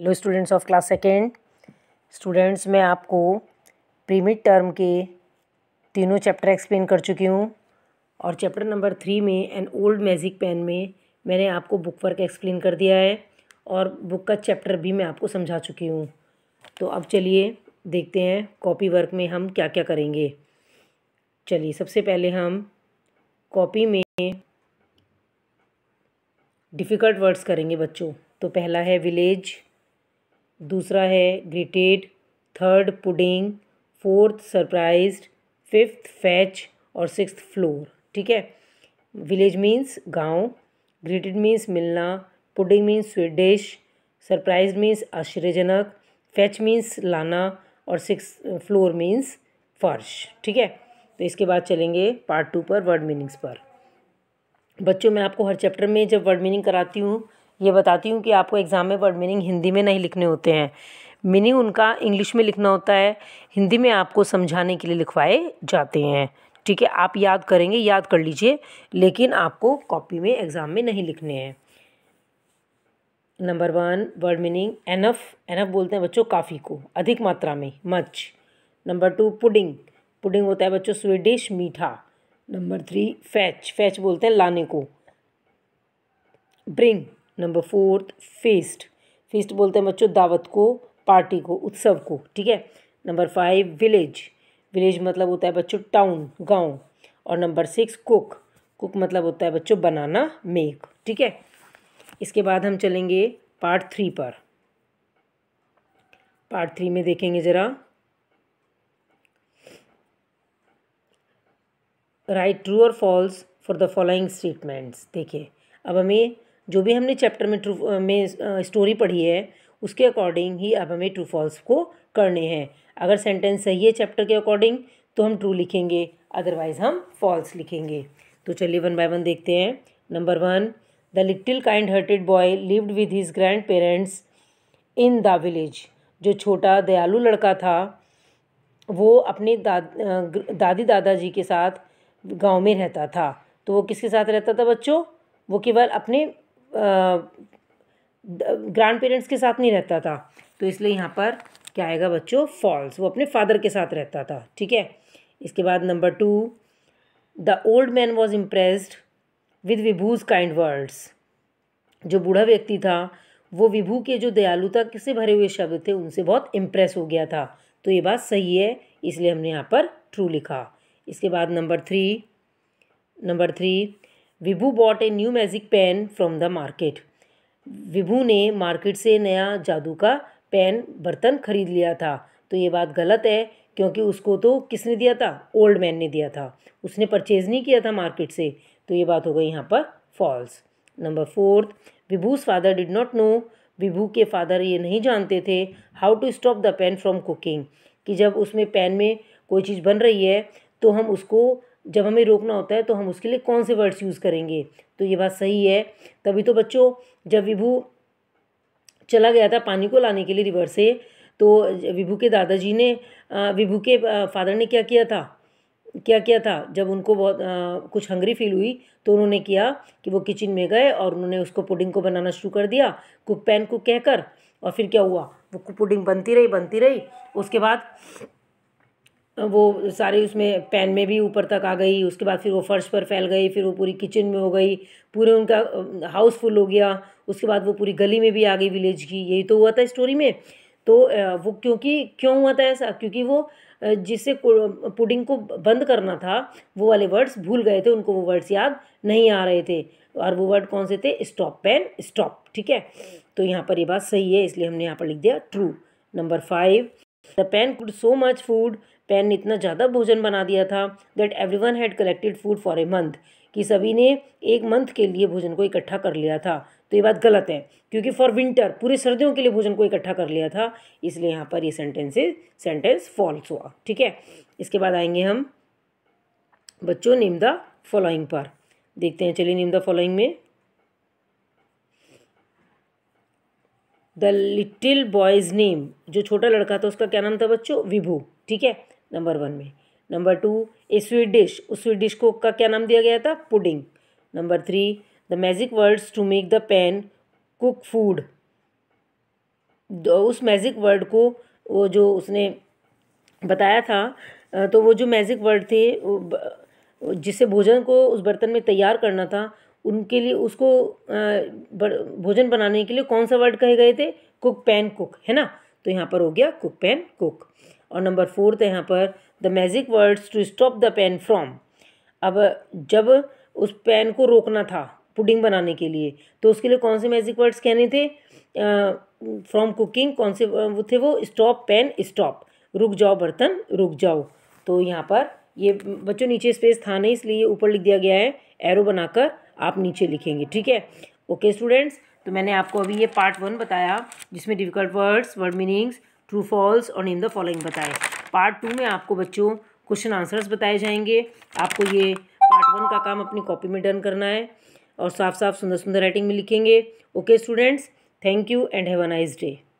hello students of class second students मैं आपको प्रीमिड term के तीनों चैप्टर एक्सप्लेन कर चुकी हूँ और चैप्टर नंबर थ्री में एन ओल्ड मैजिक पेन में मैंने आपको बुक वर्क एक्सप्लेन कर दिया है और बुक का चैप्टर भी मैं आपको समझा चुकी हूँ तो अब चलिए देखते हैं कॉपी वर्क में हम क्या क्या करेंगे चलिए सबसे पहले हम कॉपी में डिफ़िकल्ट वर्ड्स करेंगे बच्चों तो पहला है विलेज दूसरा है greeted third pudding fourth surprise fifth fetch और सिक्स फ्लोर ठीक है विलेज मीन्स गांव ग्रीटेड मीन्स मिलना pudding means sweet dish surprise means आश्चर्यजनक फैच मीन्स लाना और सिक्स फ्लोर मीन्स फर्श ठीक है तो इसके बाद चलेंगे पार्ट टू पर वर्ड मीनिंग्स पर बच्चों मैं आपको हर चैप्टर में जब वर्ड मीनिंग कराती हूँ ये बताती हूँ कि आपको एग्ज़ाम में वर्ड मीनिंग हिंदी में नहीं लिखने होते हैं मीनिंग उनका इंग्लिश में लिखना होता है हिंदी में आपको समझाने के लिए लिखवाए जाते हैं ठीक है आप याद करेंगे याद कर लीजिए लेकिन आपको कॉपी में एग्ज़ाम में नहीं लिखने हैं number one word meaning enough enough बोलते हैं बच्चों काफ़ी को अधिक मात्रा में much number two pudding pudding होता है बच्चों स्वीडिश मीठा नंबर थ्री फैच फैच बोलते हैं लाने को bring number fourth feast feast बोलते हैं बच्चों दावत को पार्टी को उत्सव को ठीक है नंबर फाइव विलेज विलेज मतलब होता है बच्चों टाउन गांव और नंबर सिक्स कुक कुक मतलब होता है बच्चों बनाना मेक ठीक है इसके बाद हम चलेंगे पार्ट थ्री पर पार्ट थ्री में देखेंगे ज़रा राइट ट्रू और false for the following statements देखिए अब हमें जो भी हमने चैप्टर में ट्रू में स्टोरी पढ़ी है उसके अकॉर्डिंग ही अब हमें ट्रू फॉल्स को करने हैं अगर सेंटेंस सही है चैप्टर के अकॉर्डिंग तो हम ट्रू लिखेंगे अदरवाइज हम फॉल्स लिखेंगे तो चलिए वन बाय वन देखते हैं number one the little kind hearted boy lived with his grandparents in the village जो छोटा दयालु लड़का था वो अपने दाद दादी दादाजी के साथ गांव में रहता था तो वो किसके साथ रहता था बच्चों वो केवल अपने ग्रैंड पेरेंट्स के साथ नहीं रहता था तो इसलिए यहाँ पर क्या आएगा बच्चों फॉल्स वो अपने फादर के साथ रहता था ठीक है इसके बाद number two the old man was impressed with Vibhu's kind words जो बूढ़ा व्यक्ति था वो विभू के जो दयालुता से भरे हुए शब्द थे उनसे बहुत इम्प्रेस हो गया था तो ये बात सही है इसलिए हमने यहाँ पर ट्रू लिखा इसके बाद number three number three Vibhu bought a new magic pen from the market Vibhu ने मार्केट से नया जादू का पेन बर्तन खरीद लिया था तो ये बात गलत है क्योंकि उसको तो किसने दिया था ओल्ड मैन ने दिया था उसने परचेज नहीं किया था मार्केट से तो ये बात हो गई यहाँ पर false number fourth Vibhu's father did not know Vibhu के फादर ये नहीं जानते थे how to stop the pen from cooking कि जब उसमें पेन में कोई चीज़ बन रही है तो हम उसको जब हमें रोकना होता है तो हम उसके लिए कौन से वर्ड्स यूज़ करेंगे तो ये बात सही है तभी तो बच्चों जब विभू चला गया था पानी को लाने के लिए रिवर से तो विभू के दादाजी ने विभू के फादर ने क्या किया था क्या किया था जब उनको बहुत आ, कुछ हंगरी फील हुई तो उन्होंने किया कि वो किचन में गए और उन्होंने उसको पुडिंग को बनाना शुरू कर दिया कुक पैन कुक कहकर और फिर क्या हुआ वो पुडिंग बनती रही बनती रही उसके बाद वो सारे उसमें पैन में भी ऊपर तक आ गई उसके बाद फिर वो फर्श पर फैल गई फिर वो पूरी किचन में हो गई पूरे उनका हाउस फुल हो गया उसके बाद वो पूरी गली में भी आ गई विलेज की यही तो हुआ था स्टोरी में तो वो क्योंकि क्यों हुआ था ऐसा क्योंकि वो जिससे पुडिंग को बंद करना था वो वाले वर्ड्स भूल गए थे उनको वो वर्ड्स याद नहीं आ रहे थे और वो वर्ड कौन से थे स्टॉप पेन स्टॉप ठीक है तो यहाँ पर ये बात सही है इसलिए हमने यहाँ पर लिख दिया true number five the pen could so much food pen ने इतना ज़्यादा भोजन बना दिया था that everyone had collected food for a month कि सभी ने एक मंथ के लिए भोजन को इकट्ठा कर लिया था तो ये बात गलत है क्योंकि फॉर विंटर पूरे सर्दियों के लिए भोजन को इकट्ठा कर लिया था इसलिए यहाँ पर ये सेंटेंस सेंटेंस फॉल्स हुआ ठीक है इसके बाद आएंगे हम बच्चों नेम द फॉलोइंग पर देखते हैं चलिए नेम द फॉलोइंग में द लिटिल बॉयज़ नेम जो छोटा लड़का था उसका क्या नाम था बच्चों विभू ठीक है नंबर वन में number two a sweet dish उस स्वीट डिश को का क्या नाम दिया गया था pudding number three the magic words to make the pen cook food उस मैजिक वर्ड को वो जो उसने बताया था तो वो जो मैजिक वर्ड थे जिससे भोजन को उस बर्तन में तैयार करना था उनके लिए उसको भोजन बनाने के लिए कौन सा वर्ड कहे गए थे कुक पैन कुक है ना तो यहाँ पर हो गया कुक पैन कुक और नंबर फोर्थ यहाँ पर the magic words to stop the pen from अब जब उस पेन को रोकना था पुडिंग बनाने के लिए तो उसके लिए कौन से मैजिक वर्ड्स कहने थे फ्रॉम कुकिंग कौन से वो थे वो स्टॉप पेन स्टॉप रुक जाओ बर्तन रुक जाओ तो यहाँ पर ये बच्चों नीचे स्पेस था नहीं इसलिए ऊपर लिख दिया गया है एरो बनाकर आप नीचे लिखेंगे ठीक है ओके स्टूडेंट्स तो मैंने आपको अभी ये पार्ट वन बताया जिसमें difficult words word meanings true false और नेम द फॉलोइंग बताएं पार्ट टू में आपको बच्चों क्वेश्चन आंसर्स बताए जाएंगे आपको ये पार्ट वन का काम अपनी कॉपी में डन करना है और साफ साफ सुंदर सुंदर राइटिंग में लिखेंगे okay students thank you and have a nice day